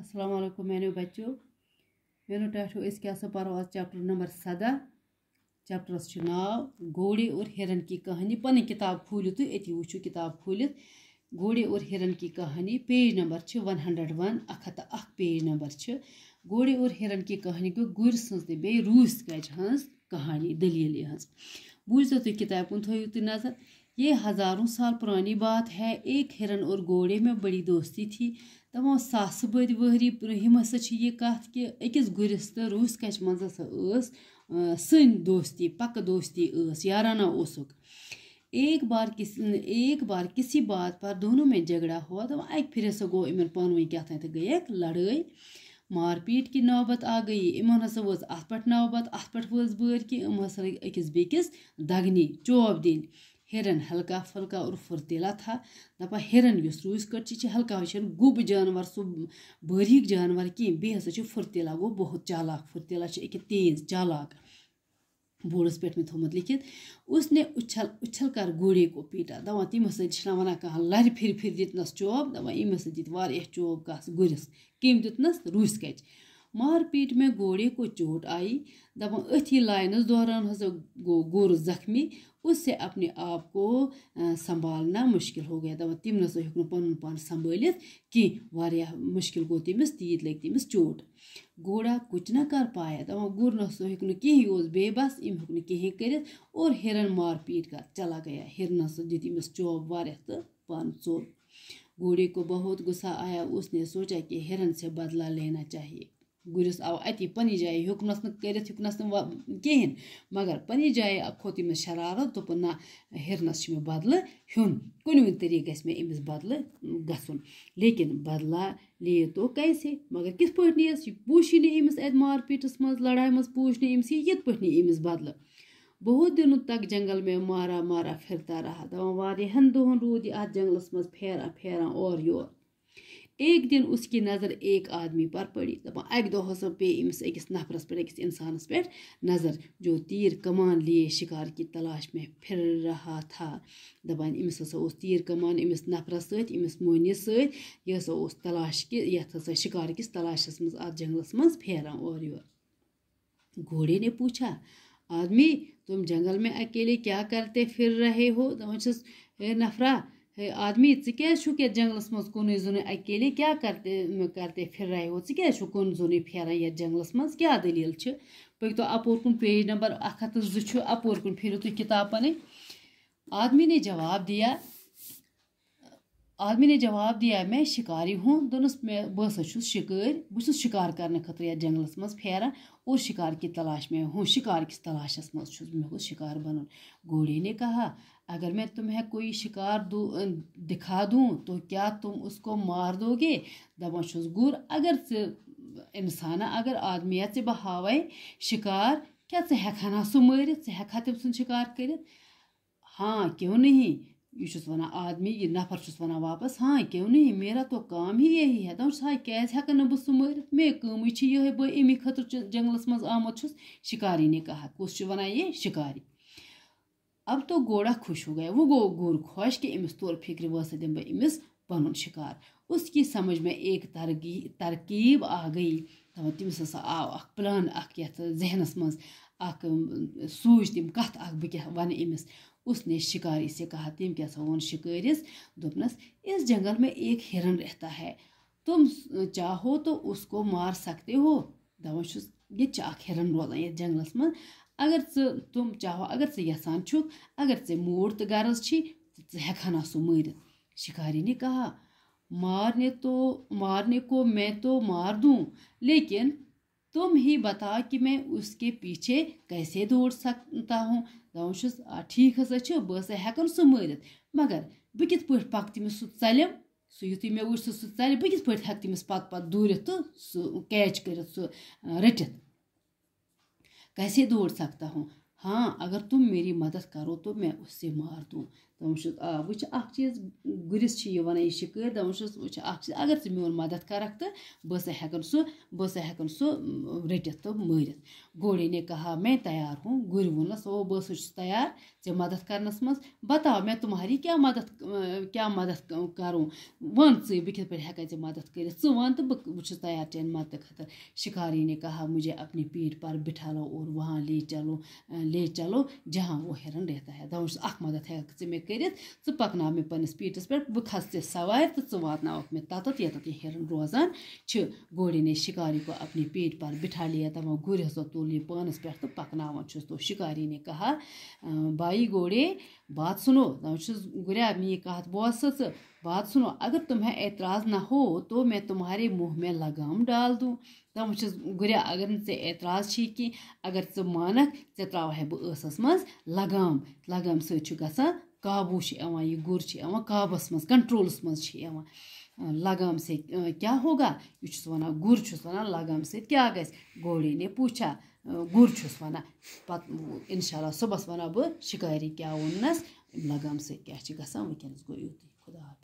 असलम मैंने बच्चों मेरे टाठो अस पो आज चैप्टर नंबर सदह चैप्टरस नाव घोड़े और हिरन की कहानी पन किताब खोलू तो अति वो किताब खोलित घोड़े और हिरन की कहानी page number one hundred one अख हथ अख पेज नंबर घोड़े और हिरन की कहानी गो गुर सज तो रूस गज हज कहानी दलील यह बूझो तुम किताब कुन थो तुम नज़र ये हज़ारों साल पुरानी बात है एक हिरन और घोड़े में बड़ी दोस्ती थी تِمو ساسہٕ بٔدۍ ؤہری برٛوٗنٛہِم ہَسا چھِ یہِ کَتھ کہِ أکِس گُرِس تہٕ روٗس کَچہِ منٛز ہَسا ٲس سٔنۍ دوستی پَکہٕ دوستی ٲس یارانہ اوسُکھ ایک بار کِس ایک بار کِسی بات پر دونوں میں جھگڑا ہوا دَپان اَکہِ پھِرِ ہَسا گوٚو یِمَن پانہٕ ؤنۍ کیٛاہ تام تہٕ گٔیَکھ لَڑٲے مار پیٖٹ کہِ نوبت آ گٔیی یِمَن ہَسا ؤژھ اَتھ پٮ۪ٹھ نوبت اَتھ پٮ۪ٹھ ؤژھ بٲرۍ کہِ یِم ہَسا لٔگۍ أکِس بیٚکِس دَگنہِ چوب دِنۍ हिरन हल्का फुल्का और फुर्तीला था दपा हिरन यस रूस कट यह हल्का यह गुब जानवर सू बारीक जानवर कह बे हसा फुर्तीला गो बहुत चालाक फुर्तीला अके तेज चालाक बोर्डस पे मे थोमुत लिखित उसने उछल उछल कर घोड़े को पीटा दवा तमो वन कह लर फिर फिर दितनस चोब दवा यमो सत चोब कस गुरस कम दितनस रूस कच मारपीट में गोड़े को चोट आई दपान अथी लाइनस दौरान हसा गो गोर जख्मी उससे अपने आप को संभालना मुश्किल हो गया दपान तम नसा हूँ पन पान संभाल कि मुश्किल गो तमस तीत लग तमस चोट घोड़ा कुछ ना कर पाया दपान गुर नसा हूँ कहें बेबस इम हूँ कहें कर और हिरन मारपीट कर चला गया हिरन सो दि चौब चोप तो पान चोर घोड़े को बहुत गुस्सा आया उसने सोचा कि हिरन से बदला लेना चाहिए گُرِس آو اَتی پَننہِ جایہِ ہیوٚکمَس نہٕ کٔرِتھ ہیوٚکمَس نہٕ کِہیٖنۍ مگر پَننہِ جایہِ کھوٚت ییٚمِس شرارت دوٚپُن نہ ہِرنَس چھُ مےٚ بَدلہٕ ہیوٚن کُنہِ طٔریٖقہٕ گژھِ مےٚ أمِس بَدلہٕ گژھُن لیکِن بَدلا لیے تو کیسے مگر کِتھ پٲٹھۍ نِیَس یہِ پوٗچھی نہٕ أمِس اَتہِ مارپیٖٹَس منٛز لَڑایہِ منٛز پوٗچھ نہٕ أمِس یہِ یِتھ پٲٹھۍ نی أمِس بَدلہٕ بہت دِنوں تک جنگل میں مارا مارا پھِرتا رہا دَپان واریاہَن دۄہَن روٗد یہِ اَتھ جنٛگلَس منٛز پھیران پھیران اورٕ یور एक दिन उसकी नज़र एक आदमी पर पड़ी दपा अक दौस पे अम्स अकिस नफरस पे अकिस इंसानस पे नज़र जो तीर कमान लिए शिकार की तलाश में फिर रहा था दपान अम्स उस तीर कमान अम्स नफरस समिस मोनस सह उस तलाश कि ये शिकार किस तलाशस मज अ जंगलस मज फेरा और योर घोड़े ने पूछा आदमी तुम जंगल में अकेले क्या करते फिर रहे हो दपान नफरा आदमी ژٕ کیٛازِ چھُکھ یَتھ جنٛگلَس منٛز کُنُے زوٚنُے اَکیلے کیٛاہ کرتے کرتے پھر رہے ہو ژٕ کیٛازِ چھُکھ کُن زوٚنُے پھیران یَتھ جنٛگلَس منٛز کیٛاہ دٔلیٖل چھِ پٔکۍتو اَپور کُن پیج نمبر اَکھ ہَتھ تہٕ زٕ چھُ اَپور کُن پھیٖرِو تُہۍ کِتاب پَنٕنۍ آدمی نے جواب دیا आदमी ने जवाब दिया मैं शिकारी हूँ दोनों मैं बह सो शिकार बस शिकार करने खतर ये जंगलस मज फेरान और शिकार की तलाश में हूँ शिकार की तलाशस मज मे गोस शिकार बन घोड़े ने कहा अगर मैं तुम्हें कोई शिकार दू दिखा दूँ तो क्या तुम उसको मार दोगे दपा गुर अगर इंसाना अगर आदमी या बह हावे शिकार क्या हेखाना सह मरित हेखा तम सुद शिकार कर हाँ क्यों नहीं यह छुस वन आदमी यह नफर छुस वन वापस हाँ क्यों नहीं मेरा तो काम ही यही है दस हाय क्या हेकन ना बस मारित मे कम ये बह अमी खतर जंगलस मज आमद शिकारी ने कहा कुछ वन ये शिकारी अब तो गोड़ा खुश हो गए वो गो ग खोश कि अमिस तौर फिक्र वस दिन पन शिकार उसकी समझ में एक तरगी तरकीब आ गई दपा तमिस तो हसा आव अख प्लान अख यथ जहनस मज अख सूझ तम कथ अख वन अमिस उसने शिकारी से कहा तम क्या सोन शिकारी दोपनस इस जंगल में एक हिरन रहता है तुम चाहो तो उसको मार सकते हो दपान ये अख हिरन रोजान ये जंगलस में अगर च तुम चाहो अगर ऐ यसान छुक अगर ऐ मूड तो गरज छी तो हेकान सो मर शिकारी ने कहा मारने तो मारने को मैं तो मार दूं लेकिन तुम ही बता कि मैं उसके पीछे कैसे दौड़ सकता हूँ دپان چھُس ٹھیٖک ہسا چھُ بہٕ ہسا ہٮ۪کَن سُہ مٲرِتھ مگر بہٕ کِتھ پٲٹھۍ پَکہٕ تٔمِس سُہ ژَلٮ۪م سُہ یُتھُے مےٚ وٕچھ سُہ سُہ ژَلہِ بہٕ کِتھ پٲٹھۍ ہٮ۪کہٕ تٔمِس پَتہٕ پَتہٕ دوٗرِتھ تہٕ سُہ کیچ کٔرِتھ سُہ رٔٹِتھ کیسے دوڑ سکتا ہوں ہاں اگر تُم میری مدد کَرو تو میں اُسے مار دوٗ دَپان چھُس آ وۄنۍ چھِ اَکھ چیٖز گُرِس چھِ یہِ وَنان یہِ شِکٲرۍ دَپان چھُس وۄنۍ چھِ اَکھ چیٖز اگر ژٕ میون مدد کَرَکھ تہٕ بہٕ ہسا ہٮ۪کَن سُہ بہٕ ہسا ہٮ۪کَن سُہ رٔٹِتھ تہٕ مٲرِتھ घोड़े ने कहा मैं तैयार हूँ गुरु वोनस ओ बस तैयार जे मदद करनस मज बताओ मैं तुम्हारी क्या मदद क्या मदद करूँ वन ऐ बह कथ पे हेकान ऐ मदद कर वन तैयार चैन मदद खतर शिकारी ने कहा मुझे अपनी पीठ पर बिठा लो और वहाँ ले चलो ले चलो जहाँ वो हिरन रहता है दस अख मदद हे मे कर ژٕ मे مےٚ پنٛنِس پیٖٹَس پٮ۪ٹھ بہٕ کھَسہٕ ژےٚ سوارِ تہٕ ژٕ واتناوَکھ مےٚ تَتَتھ ییٚتٮ۪تھ یہِ ہِرن روزان چھِ گوڑے نے شِکاری کو اپنی پیٖٹ پر تُل یہِ پانَس پٮ۪ٹھ تہٕ پَکناوان چھُس تو شِکاری نے کہا بایی گوڑے बात सुनो छुस गुरिया मेरी बोस बात सुनो अगर तुम्हें एतराज़ ना हो तो मैं तुम्हारे मुंह में लगाम डाल दूँ दम अगर ने एतराज़ छी कि अगर च मानक चे त्रावहे बसस मज लगाम लगाम सबू यह गुर यह काबस मज कंट्रोलस लगाम से क्या होगा यह छुस वन गुर छुस वन लगाम से क्या गस घोड़े ने पूछा गुर छुस वन पत इनशाला सुबह वन बह शिकारी क्या वोनस लगाम से क्या ग वस खुदा